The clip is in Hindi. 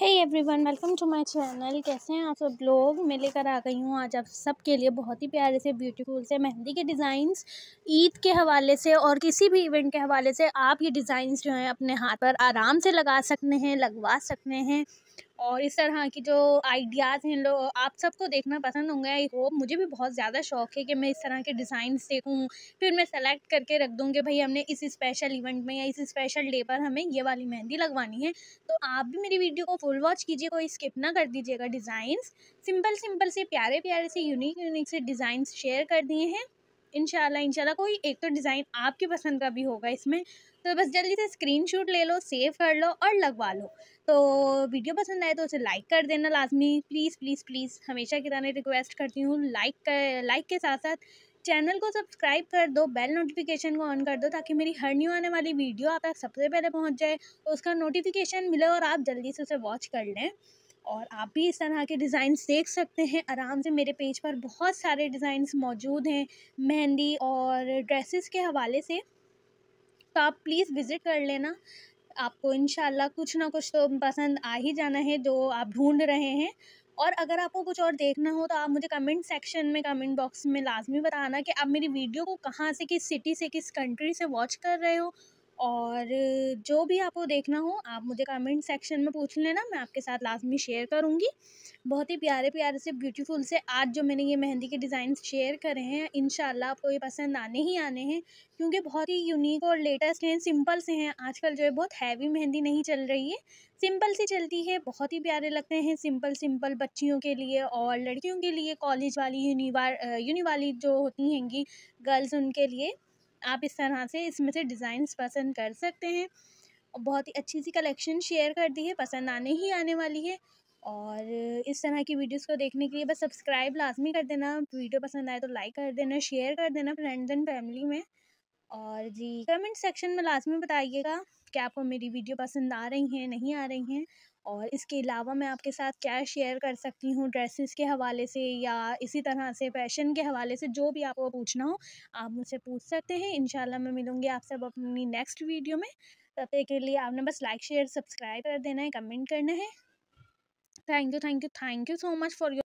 hey one welcome to my channel कैसे हैं आप सब लोग मैं लेकर आ गई हूँ आज आप सबके लिए बहुत ही प्यारे से ब्यूटीफुल से मेहंदी के डिज़ाइंस ईद के हवाले से और किसी भी इवेंट के हवाले से आप ये डिज़ाइंस जो हैं अपने हाथ पर आराम से लगा सकते हैं लगवा सकते हैं और इस तरह की जो आइडियाज़ हैं लोग आप सबको देखना पसंद होंगे आई होप मुझे भी बहुत ज़्यादा शौक है कि मैं इस तरह के डिज़ाइन देखूँ फिर मैं सेलेक्ट करके रख दूँगी भाई हमने इस स्पेशल इवेंट में या इस स्पेशल डे पर हमें ये वाली मेहंदी लगवानी है तो आप भी मेरी वीडियो को फुल वॉच कीजिए कोई स्किप ना कर दीजिएगा डिज़ाइंस सिंपल सिंपल से प्यारे प्यारे से यूनिक यूनिक से डिज़ाइंस शेयर कर दिए हैं इन इनशाला कोई एक तो डिज़ाइन आपके पसंद का भी होगा इसमें तो बस जल्दी से स्क्रीनशॉट ले लो सेव कर लो और लगवा लो तो वीडियो पसंद आए तो उसे लाइक कर देना लाजमी प्लीज़ प्लीज़ प्लीज़ हमेशा की तरह रिक्वेस्ट करती हूँ लाइक कर लाइक के साथ साथ चैनल को सब्सक्राइब कर दो बेल नोटिफिकेशन को ऑन कर दो ताकि मेरी हर न्यू आने वाली वीडियो आप तक सबसे पहले पहुँच जाए तो उसका नोटिफिकेशन मिले और आप जल्दी से उसे वॉच कर लें और आप भी इस तरह के डिज़ाइंस देख सकते हैं आराम से मेरे पेज पर बहुत सारे डिज़ाइंस मौजूद हैं मेहंदी और ड्रेसेस के हवाले से तो आप प्लीज़ विज़िट कर लेना आपको इन कुछ ना कुछ तो पसंद आ ही जाना है जो आप ढूंढ रहे हैं और अगर आपको कुछ और देखना हो तो आप मुझे कमेंट सेक्शन में कमेंट बॉक्स में लाजमी बताना कि आप मेरी वीडियो को कहाँ से किस सिटी से किस कंट्री से वॉच कर रहे हो और जो भी आपको देखना हो आप मुझे कमेंट सेक्शन में पूछ लेना मैं आपके साथ लाजमी शेयर करूँगी बहुत ही प्यारे प्यारे से ब्यूटीफुल से आज जो मैंने ये मेहंदी के डिज़ाइन शेयर करे हैं इन आपको ये पसंद आने ही आने हैं क्योंकि बहुत ही यूनिक और लेटेस्ट हैं सिंपल से हैं आजकल जो है बहुत हैवी मेहंदी नहीं चल रही है सिंपल सी चलती है बहुत ही प्यारे लगते हैं सिंपल सिंपल बच्चियों के लिए और लड़कियों के लिए कॉलेज वाली यूनिवार यूनि वाली जो होती हैंगी गर्ल्स उनके लिए आप इस तरह से इसमें से डिज़ाइंस पसंद कर सकते हैं और बहुत ही अच्छी सी कलेक्शन शेयर कर दी है पसंद आने ही आने वाली है और इस तरह की वीडियोस को देखने के लिए बस सब्सक्राइब लाजमी कर देना वीडियो पसंद आए तो लाइक कर देना शेयर कर देना फ्रेंड्स एंड फैमिली में और जी कमेंट सेक्शन में लाजमी बताइएगा कि आपको मेरी वीडियो पसंद आ रही हैं नहीं आ रही हैं और इसके अलावा मैं आपके साथ क्या शेयर कर सकती हूँ ड्रेसेस के हवाले से या इसी तरह से फ़ैशन के हवाले से जो भी आपको पूछना हो आप मुझसे पूछ सकते हैं इन मैं मिलूँगी आप सब अपनी नेक्स्ट वीडियो में तब तक के लिए आपने बस लाइक शेयर सब्सक्राइब कर देना है कमेंट करना है thank you thank you thank you so much for your